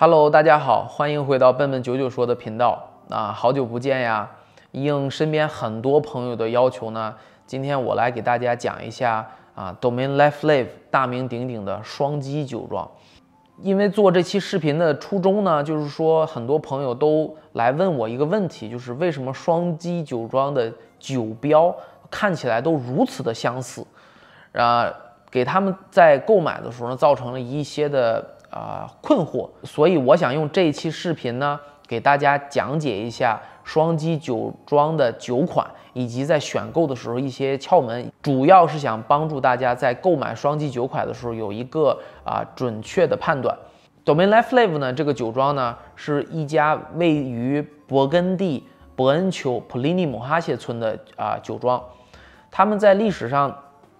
Hello，大家好，欢迎回到笨笨九九说的频道啊！好久不见呀！应身边很多朋友的要求呢，今天我来给大家讲一下啊，Domain Life Live 大名鼎鼎的双击酒庄。因为做这期视频的初衷呢，就是说很多朋友都来问我一个问题，就是为什么双击酒庄的酒标看起来都如此的相似啊？给他们在购买的时候呢，造成了一些的。啊，困惑，所以我想用这一期视频呢，给大家讲解一下双基酒庄的酒款，以及在选购的时候一些窍门，主要是想帮助大家在购买双基酒款的时候有一个啊准确的判断。Domaine l a f i v e 呢，这个酒庄呢，是一家位于勃艮第伯恩丘普利尼姆哈谢村的啊酒庄，他们在历史上。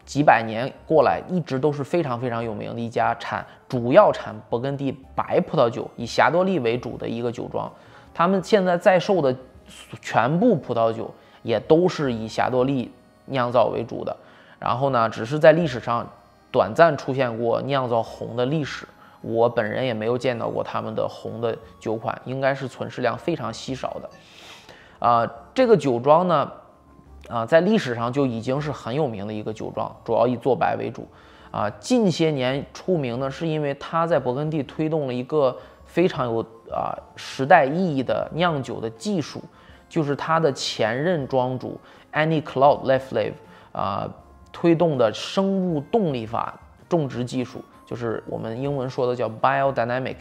几百年过来，一直都是非常非常有名的一家产，主要产勃艮第白葡萄酒，以霞多丽为主的一个酒庄。他们现在在售的全部葡萄酒也都是以霞多丽酿造为主的。然后呢，只是在历史上短暂出现过酿造红的历史。我本人也没有见到过他们的红的酒款，应该是存世量非常稀少的。啊，这个酒庄呢？啊，在历史上就已经是很有名的一个酒庄，主要以做白为主。啊，近些年出名呢，是因为他在勃艮第推动了一个非常有啊时代意义的酿酒的技术，就是他的前任庄主 Annie Claude l a f e 啊推动的生物动力法种植技术，就是我们英文说的叫 biodynamic。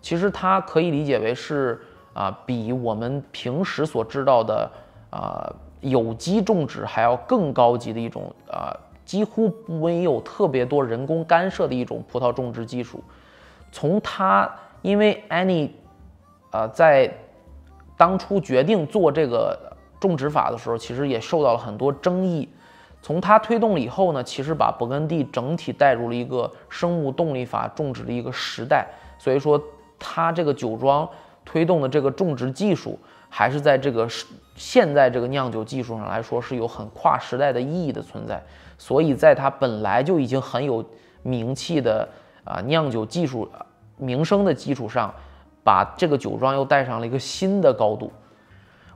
其实它可以理解为是啊，比我们平时所知道的啊。有机种植还要更高级的一种，呃，几乎没有特别多人工干涉的一种葡萄种植技术。从它，因为 Annie，呃，在当初决定做这个种植法的时候，其实也受到了很多争议。从它推动了以后呢，其实把勃艮第整体带入了一个生物动力法种植的一个时代。所以说，它这个酒庄推动的这个种植技术。还是在这个现在这个酿酒技术上来说，是有很跨时代的意义的存在。所以，在它本来就已经很有名气的啊酿酒技术名声的基础上，把这个酒庄又带上了一个新的高度。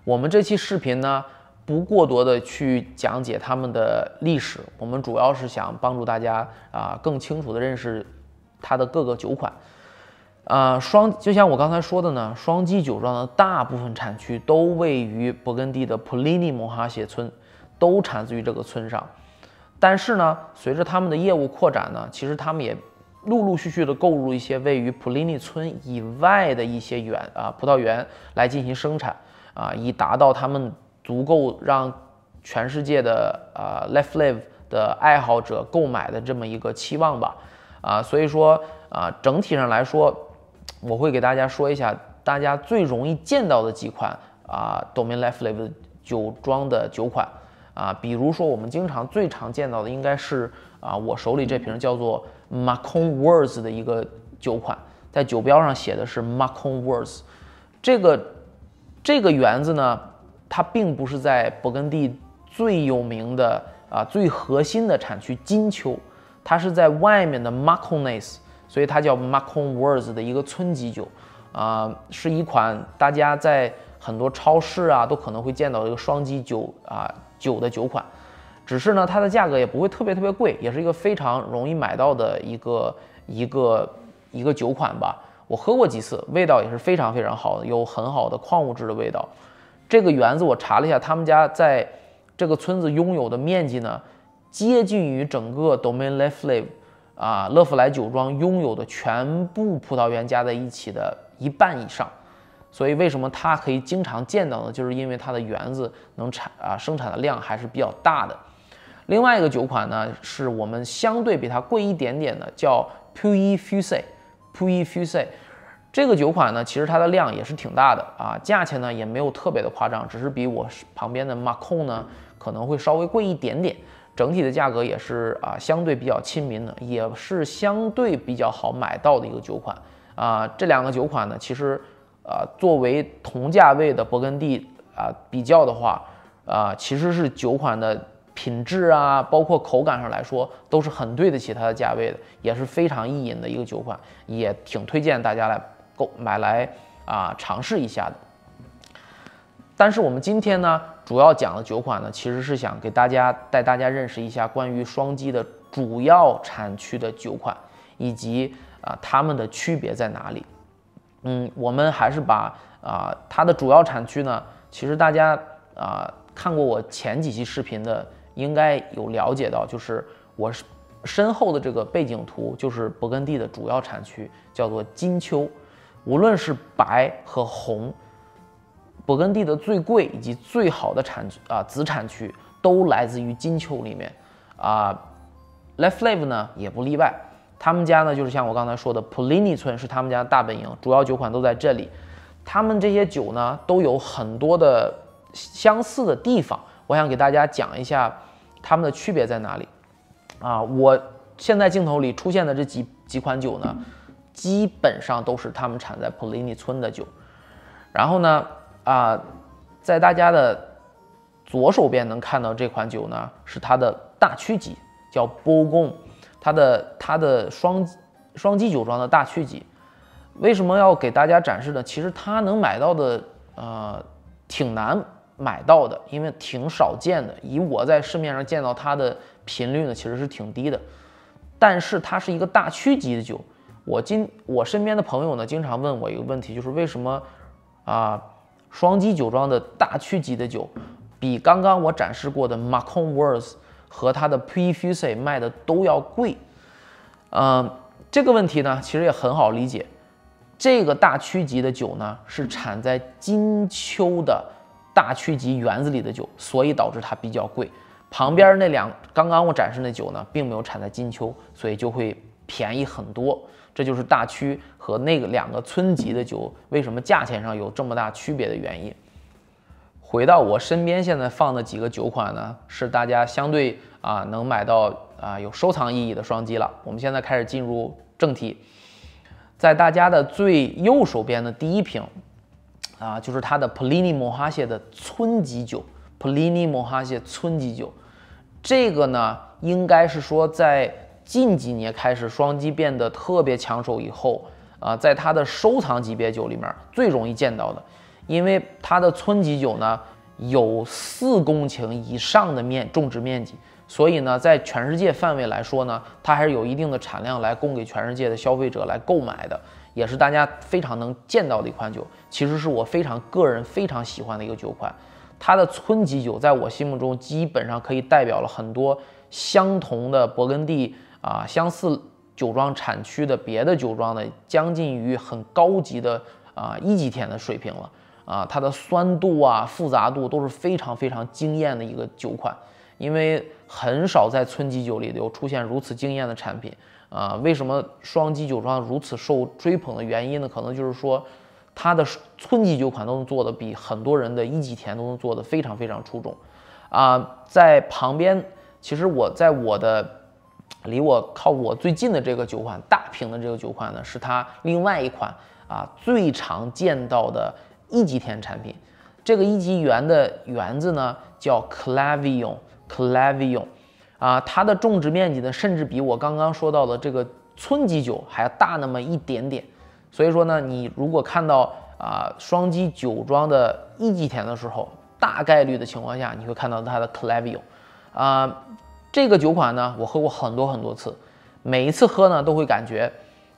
我们这期视频呢，不过多的去讲解他们的历史，我们主要是想帮助大家啊更清楚的认识它的各个酒款。啊，双就像我刚才说的呢，双基酒庄的大部分产区都位于勃艮第的普利尼莫哈谢村，都产自于这个村上。但是呢，随着他们的业务扩展呢，其实他们也陆陆续续的购入一些位于普利尼村以外的一些园啊葡萄园来进行生产啊，以达到他们足够让全世界的啊 l e f l i v e 的爱好者购买的这么一个期望吧。啊，所以说啊，整体上来说。我会给大家说一下，大家最容易见到的几款啊，Domaine l a f l i v r 酒庄的酒款啊，比如说我们经常最常见到的应该是啊，我手里这瓶叫做 Macon Words 的一个酒款，在酒标上写的是 Macon Words，这个这个园子呢，它并不是在勃艮第最有名的啊最核心的产区金秋，它是在外面的 Maconnes。所以它叫 Maccon Words 的一个村级酒，啊，是一款大家在很多超市啊都可能会见到的一个双基酒啊酒的酒款，只是呢它的价格也不会特别特别贵，也是一个非常容易买到的一个一个一个酒款吧。我喝过几次，味道也是非常非常好的，有很好的矿物质的味道。这个园子我查了一下，他们家在这个村子拥有的面积呢，接近于整个 Domaine l e f i t e 啊，乐福莱酒庄拥有的全部葡萄园加在一起的一半以上，所以为什么它可以经常见到呢？就是因为它的园子能产啊，生产的量还是比较大的。另外一个酒款呢，是我们相对比它贵一点点的，叫 Puy f u s e Puy f u s e 这个酒款呢，其实它的量也是挺大的啊，价钱呢也没有特别的夸张，只是比我旁边的 m a c o n 呢可能会稍微贵一点点。整体的价格也是啊，相对比较亲民的，也是相对比较好买到的一个酒款啊。这两个酒款呢，其实啊，作为同价位的勃艮第啊，比较的话啊，其实是酒款的品质啊，包括口感上来说，都是很对得起它的价位的，也是非常易饮的一个酒款，也挺推荐大家来购买来啊，尝试一下的。但是我们今天呢？主要讲的九款呢，其实是想给大家带大家认识一下关于双基的主要产区的九款，以及啊它们的区别在哪里。嗯，我们还是把啊它的主要产区呢，其实大家啊看过我前几期视频的应该有了解到，就是我是身后的这个背景图就是勃艮第的主要产区叫做金秋，无论是白和红。勃艮第的最贵以及最好的产区啊，子产区都来自于金丘里面，啊，Le Fliv 呢也不例外，他们家呢就是像我刚才说的，普林尼村是他们家的大本营，主要酒款都在这里，他们这些酒呢都有很多的相似的地方，我想给大家讲一下它们的区别在哪里。啊，我现在镜头里出现的这几几款酒呢，基本上都是他们产在普林尼村的酒，然后呢。啊，在大家的左手边能看到这款酒呢，是它的大区级，叫波贡，它的它的双双基酒庄的大区级。为什么要给大家展示呢？其实它能买到的，呃，挺难买到的，因为挺少见的。以我在市面上见到它的频率呢，其实是挺低的。但是它是一个大区级的酒。我今我身边的朋友呢，经常问我一个问题，就是为什么啊？双基酒庄的大区级的酒，比刚刚我展示过的 Maccon w o r z 和它的 Pre Fusay 卖的都要贵。嗯，这个问题呢，其实也很好理解。这个大区级的酒呢，是产在金秋的大区级园子里的酒，所以导致它比较贵。旁边那两刚刚我展示那酒呢，并没有产在金秋，所以就会。便宜很多，这就是大区和那个两个村级的酒为什么价钱上有这么大区别的原因。回到我身边现在放的几个酒款呢，是大家相对啊能买到啊有收藏意义的双击了。我们现在开始进入正题，在大家的最右手边的第一瓶啊，就是它的普利尼 h 哈谢的村级酒，普利尼 h 哈谢村级酒，这个呢应该是说在。近几年开始，双击变得特别抢手以后，啊，在它的收藏级别酒里面最容易见到的，因为它的村级酒呢有四公顷以上的面种植面积，所以呢，在全世界范围来说呢，它还是有一定的产量来供给全世界的消费者来购买的，也是大家非常能见到的一款酒，其实是我非常个人非常喜欢的一个酒款，它的村级酒在我心目中基本上可以代表了很多相同的勃艮第。啊，相似酒庄产区的别的酒庄呢，将近于很高级的啊一级田的水平了啊，它的酸度啊复杂度都是非常非常惊艳的一个酒款，因为很少在村级酒里有出现如此惊艳的产品啊。为什么双击酒庄如此受追捧的原因呢？可能就是说，它的村级酒款都能做的比很多人的一级田都能做的非常非常出众啊。在旁边，其实我在我的。离我靠我最近的这个酒款，大瓶的这个酒款呢，是它另外一款啊最常见到的一级田产品。这个一级园的园子呢叫 Clavion，Clavion，啊，它的种植面积呢甚至比我刚刚说到的这个村级酒还要大那么一点点。所以说呢，你如果看到啊双击酒庄的一级田的时候，大概率的情况下你会看到它的 Clavion，啊。这个酒款呢，我喝过很多很多次，每一次喝呢，都会感觉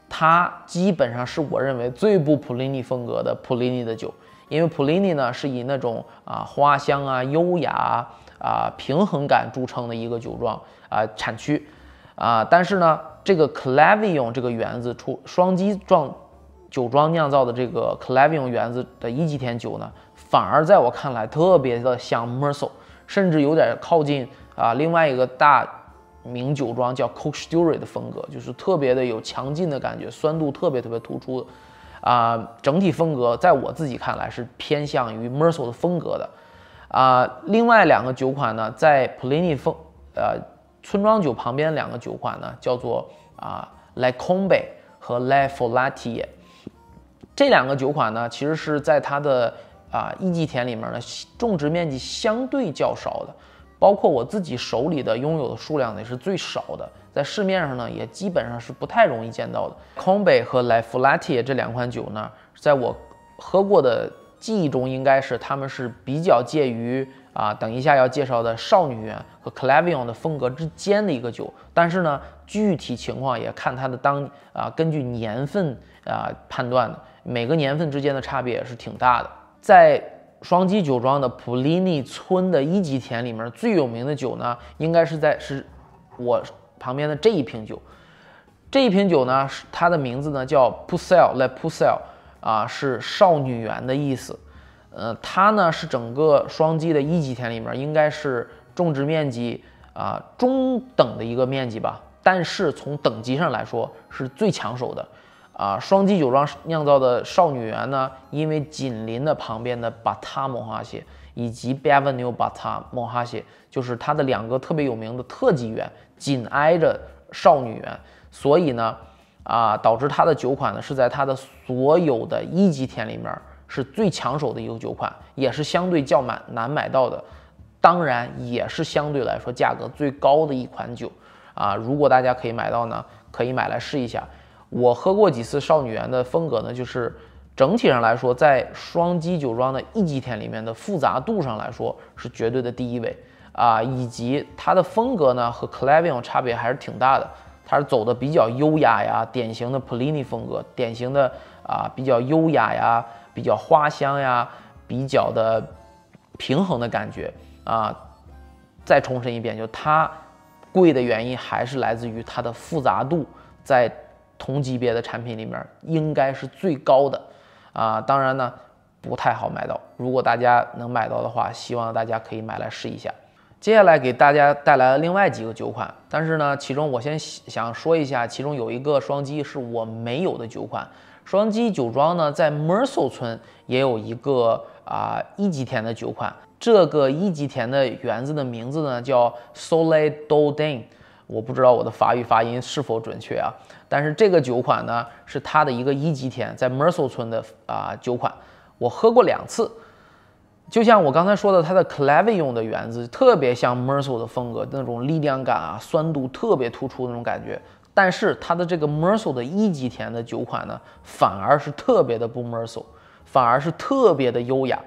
它基本上是我认为最不普林尼风格的普林尼的酒，因为普林尼呢是以那种啊花香啊优雅啊平衡感著称的一个酒庄啊产区啊，但是呢，这个 c l a v i o n 这个园子出双基状酒庄酿造的这个 c l a v i o n a 园子的一级甜酒呢，反而在我看来特别的像 m e r c o l 甚至有点靠近。啊，另外一个大名酒庄叫 Coche Stury 的风格，就是特别的有强劲的感觉，酸度特别特别突出。啊，整体风格在我自己看来是偏向于 m e r l e l 的风格的。啊，另外两个酒款呢，在 p l i n y 风呃村庄酒旁边两个酒款呢，叫做啊 Lacombe 和 La f o l a t i i 这两个酒款呢，其实是在它的啊一级田里面呢，种植面积相对较少的。包括我自己手里的拥有的数量呢，也是最少的，在市面上呢，也基本上是不太容易见到的。康贝和莱福拉蒂这两款酒呢，在我喝过的记忆中，应该是它们是比较介于啊，等一下要介绍的少女园和克莱 o n 的风格之间的一个酒。但是呢，具体情况也看它的当啊，根据年份啊判断的，每个年份之间的差别也是挺大的。在双击酒庄的普利尼村的一级田里面最有名的酒呢，应该是在是我旁边的这一瓶酒。这一瓶酒呢，它的名字呢叫 p u s s l y le p o u s l l e 啊，是少女园的意思。呃，它呢是整个双击的一级田里面应该是种植面积啊中等的一个面积吧，但是从等级上来说是最抢手的。啊，双基酒庄酿造的少女园呢，因为紧邻的旁边的巴塔蒙哈谢以及 Avenue 巴塔蒙哈谢，就是它的两个特别有名的特级园，紧挨着少女园，所以呢，啊，导致它的酒款呢是在它的所有的一级田里面是最抢手的一个酒款，也是相对较满，难买到的，当然也是相对来说价格最高的一款酒。啊，如果大家可以买到呢，可以买来试一下。我喝过几次少女园的风格呢？就是整体上来说，在双基酒庄的一级甜里面的复杂度上来说是绝对的第一位啊，以及它的风格呢和 c l a v i g n 差别还是挺大的。它是走的比较优雅呀，典型的 p o l i n i 风格，典型的啊比较优雅呀，比较花香呀，比较的平衡的感觉啊。再重申一遍，就它贵的原因还是来自于它的复杂度在。同级别的产品里面应该是最高的，啊，当然呢不太好买到。如果大家能买到的话，希望大家可以买来试一下。接下来给大家带来了另外几个酒款，但是呢，其中我先想说一下，其中有一个双击是我没有的酒款。双击酒庄呢在 Mercel 村也有一个啊一级田的酒款，这个一级田的园子的名字呢叫 Sole d o d e n 我不知道我的法语发音是否准确啊，但是这个酒款呢是它的一个一级甜，在 m e r c a l 村的啊酒款，我喝过两次，就像我刚才说的，它的 c l a v y 用的园子特别像 m e r c i l 的风格，那种力量感啊，酸度特别突出那种感觉，但是它的这个 m e r c i l 的一级甜的酒款呢，反而是特别的不 m e r c i l 反而是特别的优雅，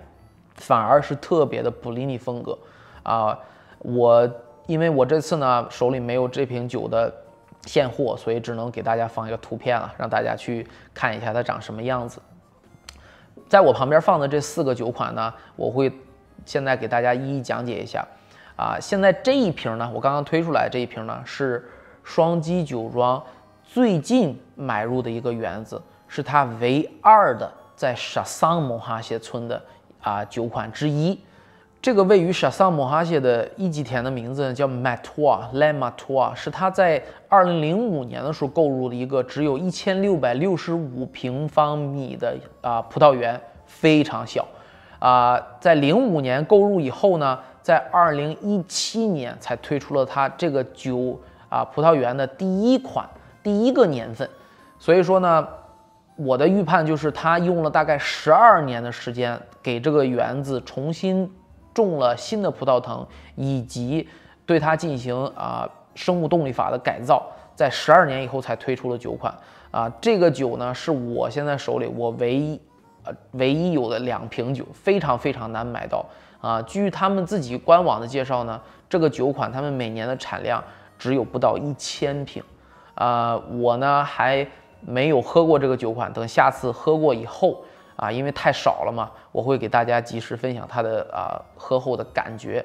反而是特别的 b 利尼风格啊，我。因为我这次呢手里没有这瓶酒的现货，所以只能给大家放一个图片了，让大家去看一下它长什么样子。在我旁边放的这四个酒款呢，我会现在给大家一一讲解一下。啊，现在这一瓶呢，我刚刚推出来这一瓶呢，是双基酒庄最近买入的一个园子，是它唯二的在沙桑蒙哈谢村的啊酒款之一。这个位于沙萨姆哈谢的一级田的名字叫马托啊，莱马托啊，是他在二零零五年的时候购入的一个只有一千六百六十五平方米的啊葡萄园，非常小，啊，在零五年购入以后呢，在二零一七年才推出了他这个酒啊葡萄园的第一款第一个年份，所以说呢，我的预判就是他用了大概十二年的时间给这个园子重新。种了新的葡萄藤，以及对它进行啊生物动力法的改造，在十二年以后才推出了酒款啊。这个酒呢是我现在手里我唯一呃唯一有的两瓶酒，非常非常难买到啊。据他们自己官网的介绍呢，这个酒款他们每年的产量只有不到一千瓶啊。我呢还没有喝过这个酒款，等下次喝过以后。啊，因为太少了嘛，我会给大家及时分享它的啊喝后的感觉，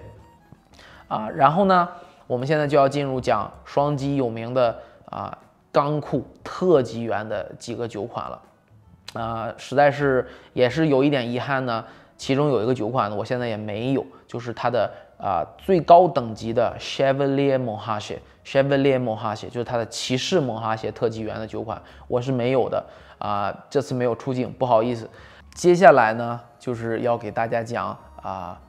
啊，然后呢，我们现在就要进入讲双击有名的啊钢库特级园的几个酒款了，啊，实在是也是有一点遗憾呢，其中有一个酒款呢，我现在也没有，就是它的啊最高等级的 Chevalier m o h t Chevalier m o h a h e 就是它的骑士蒙哈鞋特级园的酒款，我是没有的。啊，这次没有出镜，不好意思。接下来呢，就是要给大家讲啊，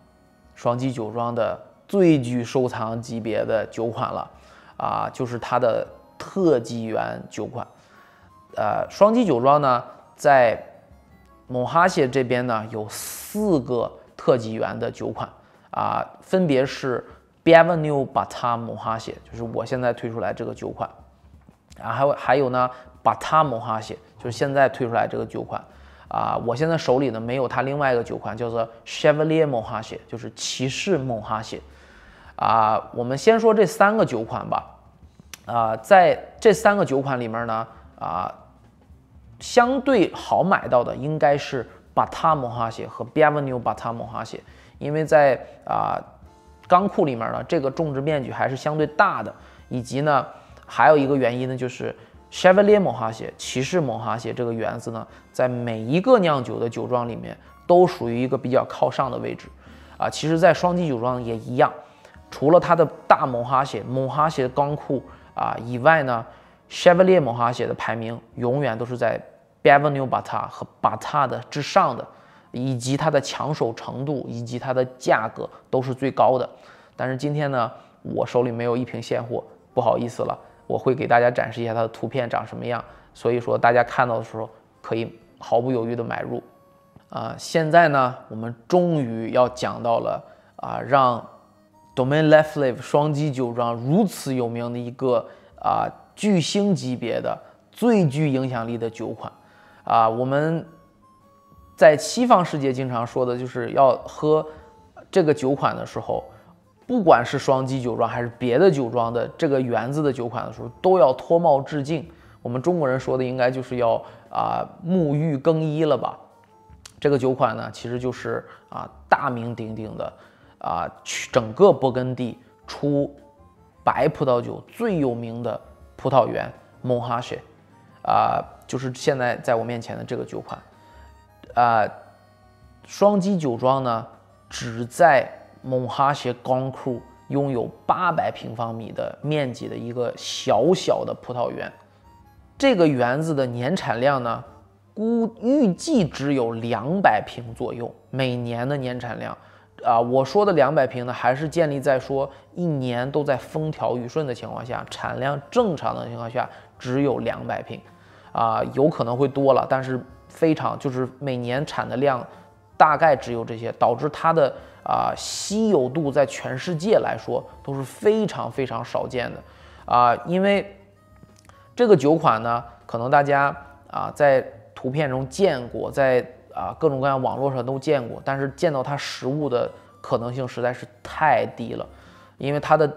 双基酒庄的最具收藏级别的酒款了，啊，就是它的特级园酒款。呃，双基酒庄呢，在蒙哈谢这边呢有四个特级园的酒款，啊，分别是 B Avenue Batam 蒙哈谢，就是我现在推出来这个酒款。然后还有还有呢，Bata 哈鞋，就是现在推出来这个酒款，啊，我现在手里呢没有它另外一个酒款，叫做 Chevalier 蒙哈鞋，就是骑士蒙哈鞋，啊，我们先说这三个酒款吧，啊，在这三个酒款里面呢，啊，相对好买到的应该是 Bata 哈鞋和 b i a n e o Bata 哈鞋，因为在啊钢库里面呢，这个种植面积还是相对大的，以及呢。还有一个原因呢，就是 Chavellano 哈雪骑士蒙哈雪这个园子呢，在每一个酿酒的酒庄里面都属于一个比较靠上的位置，啊，其实，在双基酒庄也一样，除了它的大蒙哈雪、蒙哈雪的钢库啊以外呢，Chavellano 蒙哈雪的排名永远都是在 b e v a n u e b a t a 和 b a t a 的之上的，以及它的抢手程度以及它的价格都是最高的。但是今天呢，我手里没有一瓶现货，不好意思了。我会给大家展示一下它的图片长什么样，所以说大家看到的时候可以毫不犹豫的买入。啊，现在呢，我们终于要讲到了啊，让 Domain l a f i v e 双击酒庄如此有名的一个啊巨星级别的最具影响力的酒款。啊，我们在西方世界经常说的就是要喝这个酒款的时候。不管是双基酒庄还是别的酒庄的这个园子的酒款的时候，都要脱帽致敬。我们中国人说的应该就是要啊沐浴更衣了吧？这个酒款呢，其实就是啊大名鼎鼎的啊，整个勃艮第出白葡萄酒最有名的葡萄园 m o n t a e 啊，就是现在在我面前的这个酒款。啊，双基酒庄呢只在蒙哈谢钢库拥有八百平方米的面积的一个小小的葡萄园，这个园子的年产量呢，估预计只有两百瓶左右，每年的年产量啊，我说的两百瓶呢，还是建立在说一年都在风调雨顺的情况下，产量正常的情况下，只有两百瓶，啊，有可能会多了，但是非常就是每年产的量，大概只有这些，导致它的。啊，稀有度在全世界来说都是非常非常少见的，啊，因为这个酒款呢，可能大家啊在图片中见过，在啊各种各样网络上都见过，但是见到它实物的可能性实在是太低了，因为它的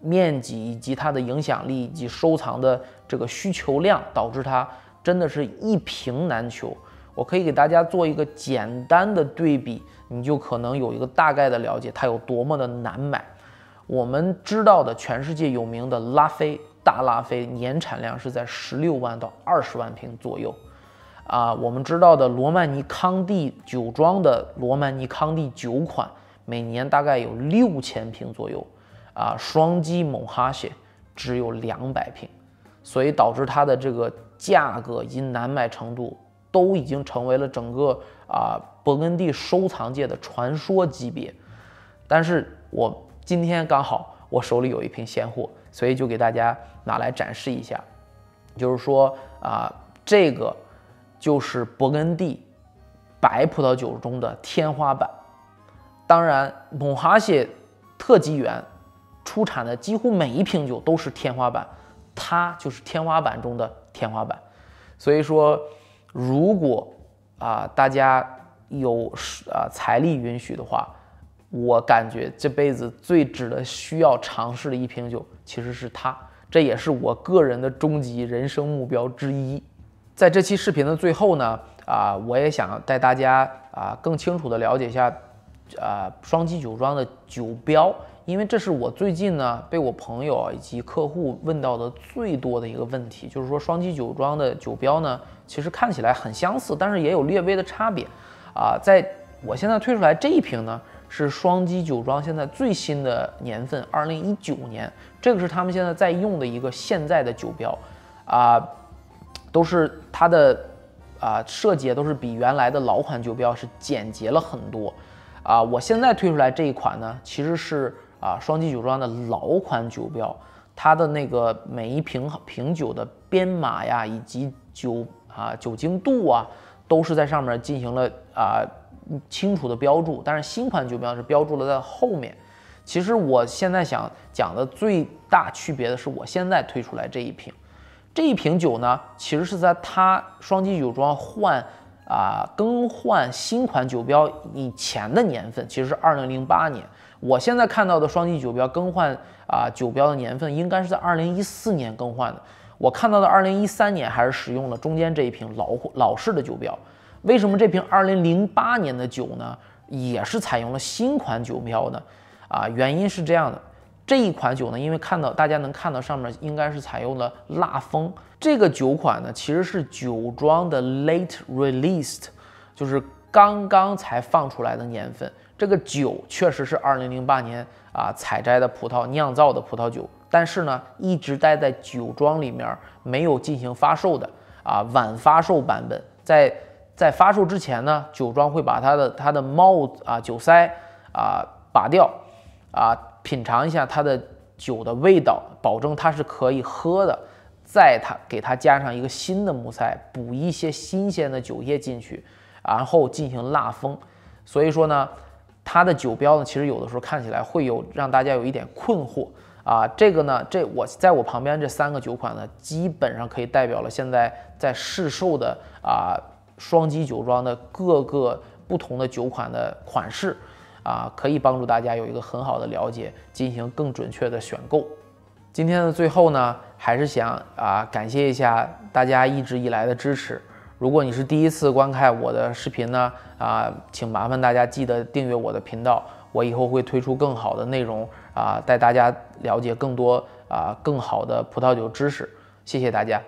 面积以及它的影响力以及收藏的这个需求量，导致它真的是一瓶难求。我可以给大家做一个简单的对比，你就可能有一个大概的了解，它有多么的难买。我们知道的，全世界有名的拉菲大拉菲年产量是在十六万到二十万瓶左右。啊，我们知道的罗曼尼康帝酒庄的罗曼尼康帝酒款，每年大概有六千瓶左右。啊，双击蒙哈榭只有两百瓶，所以导致它的这个价格以及难买程度。都已经成为了整个啊勃艮第收藏界的传说级别，但是我今天刚好我手里有一瓶现货，所以就给大家拿来展示一下。就是说啊，这个就是勃艮第白葡萄酒中的天花板。当然，蒙哈谢特级园出产的几乎每一瓶酒都是天花板，它就是天花板中的天花板。所以说。如果啊，大家有啊财力允许的话，我感觉这辈子最值得需要尝试的一瓶酒，其实是它。这也是我个人的终极人生目标之一。在这期视频的最后呢，啊，我也想带大家啊更清楚的了解一下，啊双击酒庄的酒标。因为这是我最近呢被我朋友以及客户问到的最多的一个问题，就是说双击酒庄的酒标呢，其实看起来很相似，但是也有略微的差别。啊，在我现在推出来这一瓶呢，是双击酒庄现在最新的年份，二零一九年，这个是他们现在在用的一个现在的酒标，啊，都是它的啊设计都是比原来的老款酒标是简洁了很多。啊，我现在推出来这一款呢，其实是。啊，双击酒庄的老款酒标，它的那个每一瓶瓶酒的编码呀，以及酒啊酒精度啊，都是在上面进行了啊清楚的标注。但是新款酒标是标注了在后面。其实我现在想讲的最大区别的是，我现在推出来这一瓶，这一瓶酒呢，其实是在它双击酒庄换啊更换新款酒标以前的年份，其实是二零零八年。我现在看到的双击酒标更换啊，酒标的年份应该是在二零一四年更换的。我看到的二零一三年还是使用了中间这一瓶老老式的酒标。为什么这瓶二零零八年的酒呢，也是采用了新款酒标呢？啊，原因是这样的，这一款酒呢，因为看到大家能看到上面应该是采用了蜡封。这个酒款呢，其实是酒庄的 Late Released，就是刚刚才放出来的年份。这个酒确实是二零零八年啊采摘的葡萄酿造的葡萄酒，但是呢，一直待在酒庄里面没有进行发售的啊晚发售版本，在在发售之前呢，酒庄会把它的它的帽子啊酒塞啊拔掉啊，品尝一下它的酒的味道，保证它是可以喝的，再它给它加上一个新的木塞，补一些新鲜的酒液进去，然后进行蜡封，所以说呢。它的酒标呢，其实有的时候看起来会有让大家有一点困惑啊。这个呢，这我在我旁边这三个酒款呢，基本上可以代表了现在在市售的啊双基酒庄的各个不同的酒款的款式啊，可以帮助大家有一个很好的了解，进行更准确的选购。今天的最后呢，还是想啊感谢一下大家一直以来的支持。如果你是第一次观看我的视频呢，啊，请麻烦大家记得订阅我的频道，我以后会推出更好的内容啊，带大家了解更多啊，更好的葡萄酒知识，谢谢大家。